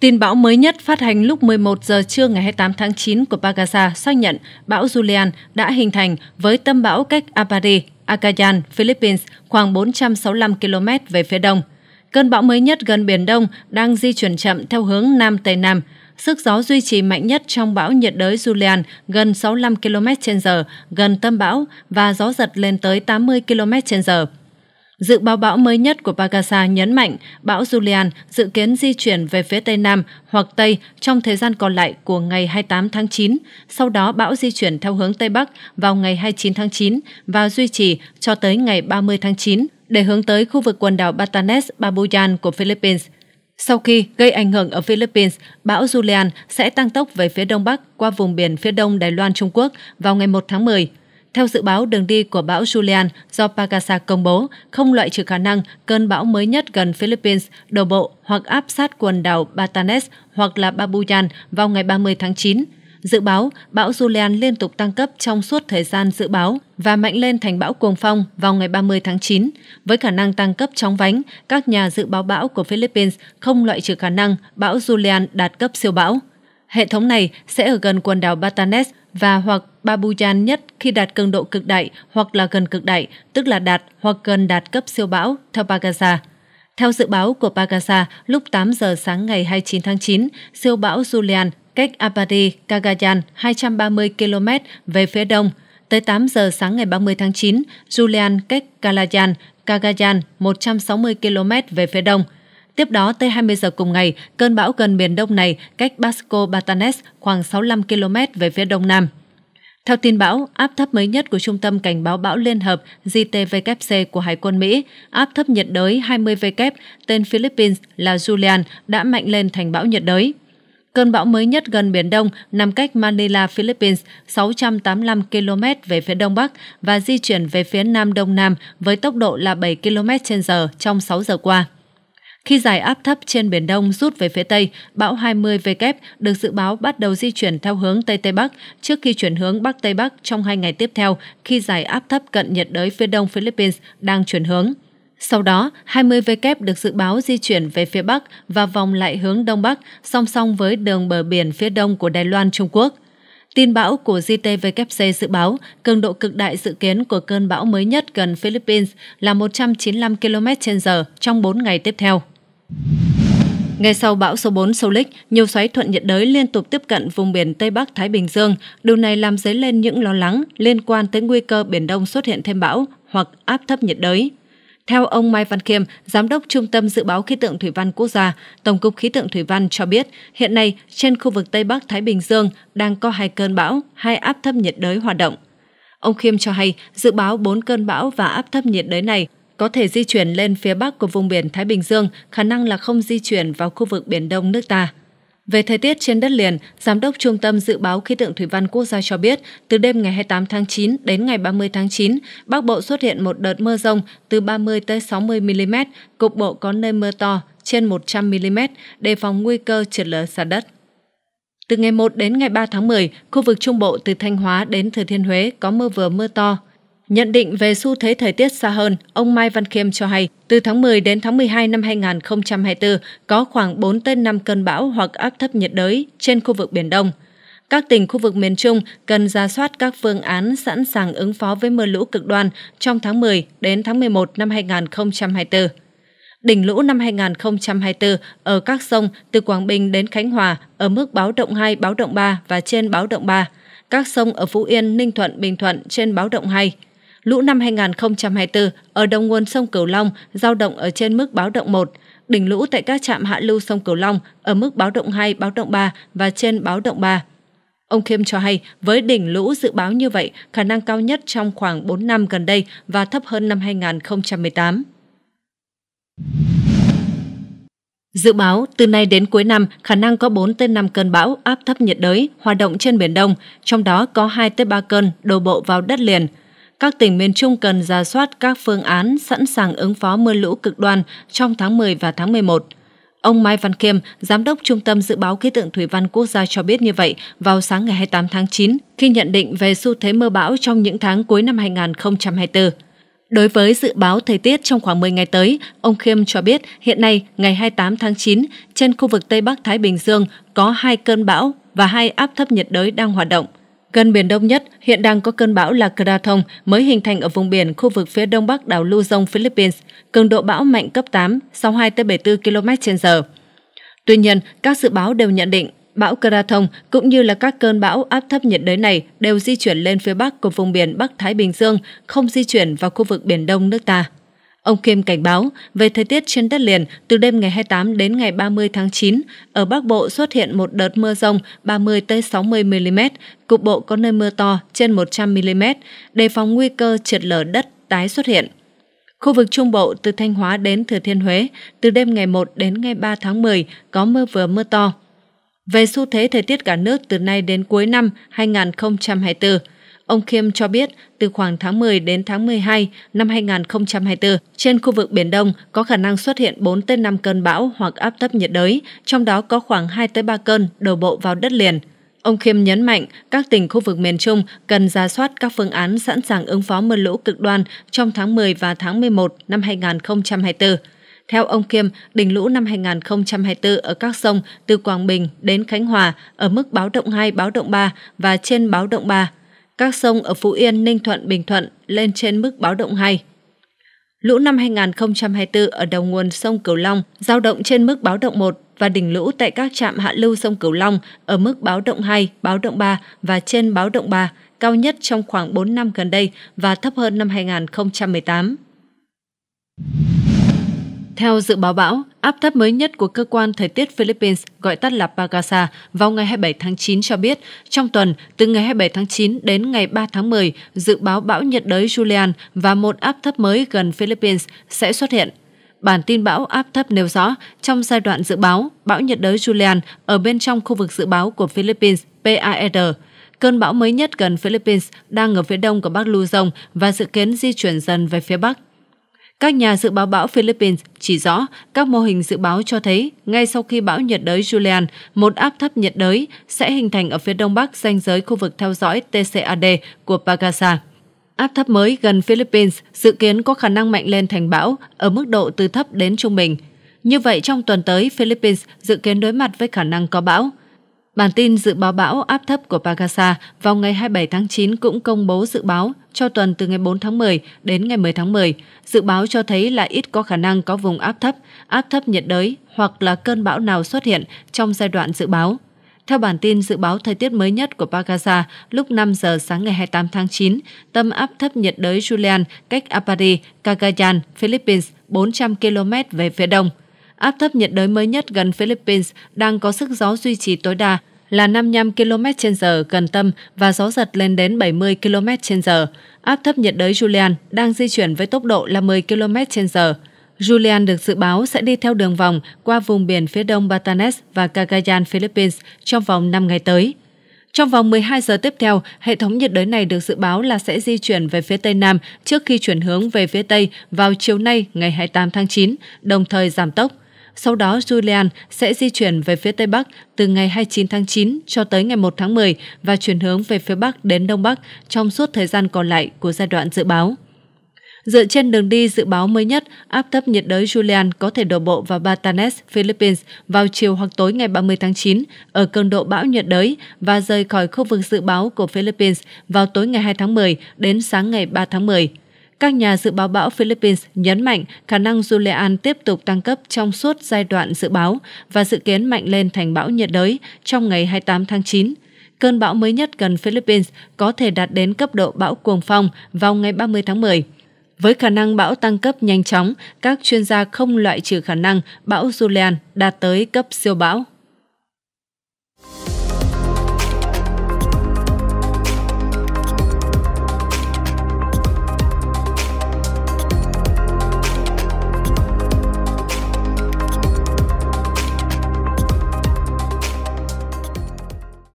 Tin bão mới nhất phát hành lúc 11 giờ trưa ngày 28 tháng 9 của Pagasa xác nhận bão Julian đã hình thành với tâm bão cách Apari, Akayan, Philippines khoảng 465 km về phía đông. Cơn bão mới nhất gần Biển Đông đang di chuyển chậm theo hướng Nam Tây Nam. Sức gió duy trì mạnh nhất trong bão nhiệt đới Julian gần 65 km h gần tâm bão và gió giật lên tới 80 km h Dự báo bão mới nhất của Pagasa nhấn mạnh bão Julian dự kiến di chuyển về phía Tây Nam hoặc Tây trong thời gian còn lại của ngày 28 tháng 9, sau đó bão di chuyển theo hướng Tây Bắc vào ngày 29 tháng 9 và duy trì cho tới ngày 30 tháng 9 để hướng tới khu vực quần đảo Batanes, Babuyan của Philippines. Sau khi gây ảnh hưởng ở Philippines, bão Julian sẽ tăng tốc về phía đông bắc qua vùng biển phía đông Đài Loan Trung Quốc vào ngày 1 tháng 10. Theo dự báo, đường đi của bão Julian do Pagasa công bố không loại trừ khả năng cơn bão mới nhất gần Philippines đổ bộ hoặc áp sát quần đảo Batanes hoặc là Babuyan vào ngày 30 tháng 9. Dự báo, bão Julian liên tục tăng cấp trong suốt thời gian dự báo và mạnh lên thành bão cuồng phong vào ngày 30 tháng 9. Với khả năng tăng cấp chóng vánh, các nhà dự báo bão của Philippines không loại trừ khả năng bão Julian đạt cấp siêu bão. Hệ thống này sẽ ở gần quần đảo Batanes và hoặc babujan nhất khi đạt cường độ cực đại hoặc là gần cực đại, tức là đạt hoặc gần đạt cấp siêu bão, theo Pagasa. Theo dự báo của Pagasa, lúc 8 giờ sáng ngày 29 tháng 9, siêu bão Julian cách Apadi Cagayan 230 km về phía đông. Tới 8 giờ sáng ngày 30 tháng 9, Julian cách Calayan Cagayan 160 km về phía đông – Tiếp đó, tới 20 giờ cùng ngày, cơn bão gần miền đông này cách Basco Batanes khoảng 65 km về phía đông nam. Theo tin bão, áp thấp mới nhất của Trung tâm Cảnh báo bão Liên hợp JTWC của Hải quân Mỹ, áp thấp nhiệt đới 20W tên Philippines là Julian đã mạnh lên thành bão nhiệt đới. Cơn bão mới nhất gần Biển Đông nằm cách Manila, Philippines 685 km về phía Đông Bắc và di chuyển về phía Nam Đông Nam với tốc độ là 7 km h trong 6 giờ qua. Khi giải áp thấp trên Biển Đông rút về phía Tây, bão 20W được dự báo bắt đầu di chuyển theo hướng Tây Tây Bắc trước khi chuyển hướng Bắc Tây Bắc trong hai ngày tiếp theo khi giải áp thấp cận nhiệt đới phía đông Philippines đang chuyển hướng. Sau đó, 20W được dự báo di chuyển về phía Bắc và vòng lại hướng Đông Bắc song song với đường bờ biển phía đông của Đài Loan, Trung Quốc. Tin bão của JTWC dự báo cường độ cực đại dự kiến của cơn bão mới nhất gần Philippines là 195 km/h trong 4 ngày tiếp theo. Ngay sau bão số 4 Soulik, nhiều xoáy thuận nhiệt đới liên tục tiếp cận vùng biển Tây Bắc Thái Bình Dương. Điều này làm dấy lên những lo lắng liên quan tới nguy cơ Biển Đông xuất hiện thêm bão hoặc áp thấp nhiệt đới. Theo ông Mai Văn Kiêm, Giám đốc Trung tâm Dự báo Khí tượng Thủy văn Quốc gia, Tổng cục Khí tượng Thủy văn cho biết, hiện nay trên khu vực Tây Bắc Thái Bình Dương đang có hai cơn bão, hai áp thấp nhiệt đới hoạt động. Ông Khiêm cho hay, dự báo bốn cơn bão và áp thấp nhiệt đới này có thể di chuyển lên phía bắc của vùng biển Thái Bình Dương, khả năng là không di chuyển vào khu vực Biển Đông nước ta. Về thời tiết trên đất liền, Giám đốc Trung tâm Dự báo Khí tượng Thủy văn Quốc gia cho biết, từ đêm ngày 28 tháng 9 đến ngày 30 tháng 9, Bắc Bộ xuất hiện một đợt mưa rông từ 30 tới 60 mm, cục bộ có nơi mưa to trên 100 mm, đề phòng nguy cơ trượt lở sạt đất. Từ ngày 1 đến ngày 3 tháng 10, khu vực Trung Bộ từ Thanh Hóa đến Thừa Thiên Huế có mưa vừa mưa to, Nhận định về xu thế thời tiết xa hơn, ông Mai Văn Khiêm cho hay, từ tháng 10 đến tháng 12 năm 2024 có khoảng 4 tới 5 cơn bão hoặc áp thấp nhiệt đới trên khu vực Biển Đông. Các tỉnh khu vực miền Trung cần ra soát các phương án sẵn sàng ứng phó với mưa lũ cực đoan trong tháng 10 đến tháng 11 năm 2024. Đỉnh lũ năm 2024 ở các sông từ Quảng Bình đến Khánh Hòa ở mức báo động 2, báo động 3 và trên báo động 3. Các sông ở Phú Yên, Ninh Thuận, Bình Thuận trên báo động 2 lũ năm 2024 ở đồng nguồn sông Cửu Long giao động ở trên mức báo động 1, đỉnh lũ tại các trạm hạ lưu sông Cửu Long ở mức báo động 2, báo động 3 và trên báo động 3. Ông Kim cho hay, với đỉnh lũ dự báo như vậy, khả năng cao nhất trong khoảng 4 năm gần đây và thấp hơn năm 2018. Dự báo, từ nay đến cuối năm, khả năng có 4 tới 5 cơn bão áp thấp nhiệt đới hoạt động trên Biển Đông, trong đó có 2 tới 3 cơn đổ bộ vào đất liền – các tỉnh miền Trung cần ra soát các phương án sẵn sàng ứng phó mưa lũ cực đoan trong tháng 10 và tháng 11. Ông Mai Văn Khiêm, Giám đốc Trung tâm Dự báo Khí tượng Thủy văn Quốc gia cho biết như vậy vào sáng ngày 28 tháng 9 khi nhận định về xu thế mưa bão trong những tháng cuối năm 2024. Đối với dự báo thời tiết trong khoảng 10 ngày tới, ông Khiêm cho biết hiện nay, ngày 28 tháng 9, trên khu vực Tây Bắc Thái Bình Dương có hai cơn bão và hai áp thấp nhiệt đới đang hoạt động – Gần Biển Đông nhất, hiện đang có cơn bão là Krathong mới hình thành ở vùng biển khu vực phía đông bắc đảo Luzon, Philippines. Cường độ bão mạnh cấp 8, 62-74 km h Tuy nhiên, các dự báo đều nhận định bão Krathong cũng như là các cơn bão áp thấp nhiệt đới này đều di chuyển lên phía bắc của vùng biển Bắc Thái Bình Dương, không di chuyển vào khu vực Biển Đông nước ta. Ông Kim cảnh báo về thời tiết trên đất liền từ đêm ngày 28 đến ngày 30 tháng 9, ở Bắc Bộ xuất hiện một đợt mưa rông 30-60 mm, cục bộ có nơi mưa to trên 100 mm, đề phòng nguy cơ trượt lở đất tái xuất hiện. Khu vực Trung Bộ từ Thanh Hóa đến Thừa Thiên Huế, từ đêm ngày 1 đến ngày 3 tháng 10 có mưa vừa mưa to. Về xu thế thời tiết cả nước từ nay đến cuối năm 2024, Ông Khiêm cho biết, từ khoảng tháng 10 đến tháng 12 năm 2024, trên khu vực Biển Đông có khả năng xuất hiện 4 tới 5 cơn bão hoặc áp thấp nhiệt đới, trong đó có khoảng 2 tới 3 cơn đổ bộ vào đất liền. Ông Khiêm nhấn mạnh các tỉnh khu vực miền Trung cần ra soát các phương án sẵn sàng ứng phó mưa lũ cực đoan trong tháng 10 và tháng 11 năm 2024. Theo ông Kiêm, đỉnh lũ năm 2024 ở các sông từ Quảng Bình đến Khánh Hòa ở mức báo động 2, báo động 3 và trên báo động 3 các sông ở Phú Yên, Ninh Thuận, Bình Thuận lên trên mức báo động 2. Lũ năm 2024 ở đầu nguồn sông Cửu Long giao động trên mức báo động 1 và đỉnh lũ tại các trạm hạ lưu sông Cửu Long ở mức báo động 2, báo động 3 và trên báo động 3, cao nhất trong khoảng 4 năm gần đây và thấp hơn năm 2018. Theo dự báo bão, áp thấp mới nhất của cơ quan thời tiết Philippines gọi tắt là Pagasa vào ngày 27 tháng 9 cho biết, trong tuần từ ngày 27 tháng 9 đến ngày 3 tháng 10, dự báo bão nhiệt đới Julian và một áp thấp mới gần Philippines sẽ xuất hiện. Bản tin bão áp thấp nêu rõ, trong giai đoạn dự báo, bão nhiệt đới Julian ở bên trong khu vực dự báo của Philippines PAR e Cơn bão mới nhất gần Philippines đang ở phía đông của Bắc Luzon và dự kiến di chuyển dần về phía Bắc các nhà dự báo bão Philippines chỉ rõ các mô hình dự báo cho thấy ngay sau khi bão nhiệt đới Julian, một áp thấp nhiệt đới sẽ hình thành ở phía đông bắc ranh giới khu vực theo dõi TCAD của Pagasa. Áp thấp mới gần Philippines dự kiến có khả năng mạnh lên thành bão ở mức độ từ thấp đến trung bình. Như vậy, trong tuần tới, Philippines dự kiến đối mặt với khả năng có bão. Bản tin dự báo bão áp thấp của Pagasa vào ngày 27 tháng 9 cũng công bố dự báo cho tuần từ ngày 4 tháng 10 đến ngày 10 tháng 10. Dự báo cho thấy là ít có khả năng có vùng áp thấp, áp thấp nhiệt đới hoặc là cơn bão nào xuất hiện trong giai đoạn dự báo. Theo bản tin dự báo thời tiết mới nhất của Pagasa, lúc 5 giờ sáng ngày 28 tháng 9, tâm áp thấp nhiệt đới Julian cách Apari, Cagayan, Philippines 400 km về phía đông. Áp thấp nhiệt đới mới nhất gần Philippines đang có sức gió duy trì tối đa là 55 km h gần tâm và gió giật lên đến 70 km h Áp thấp nhiệt đới Julian đang di chuyển với tốc độ là 10 km h Julian được dự báo sẽ đi theo đường vòng qua vùng biển phía đông Batanes và Cagayan, Philippines trong vòng 5 ngày tới. Trong vòng 12 giờ tiếp theo, hệ thống nhiệt đới này được dự báo là sẽ di chuyển về phía Tây Nam trước khi chuyển hướng về phía Tây vào chiều nay ngày 28 tháng 9, đồng thời giảm tốc. Sau đó Julian sẽ di chuyển về phía Tây Bắc từ ngày 29 tháng 9 cho tới ngày 1 tháng 10 và chuyển hướng về phía Bắc đến Đông Bắc trong suốt thời gian còn lại của giai đoạn dự báo. Dựa trên đường đi dự báo mới nhất, áp thấp nhiệt đới Julian có thể đổ bộ vào Batanes, Philippines vào chiều hoặc tối ngày 30 tháng 9 ở cường độ bão nhiệt đới và rời khỏi khu vực dự báo của Philippines vào tối ngày 2 tháng 10 đến sáng ngày 3 tháng 10. Các nhà dự báo bão Philippines nhấn mạnh khả năng Julian tiếp tục tăng cấp trong suốt giai đoạn dự báo và dự kiến mạnh lên thành bão nhiệt đới trong ngày 28 tháng 9. Cơn bão mới nhất gần Philippines có thể đạt đến cấp độ bão cuồng phong vào ngày 30 tháng 10. Với khả năng bão tăng cấp nhanh chóng, các chuyên gia không loại trừ khả năng bão Julian đạt tới cấp siêu bão.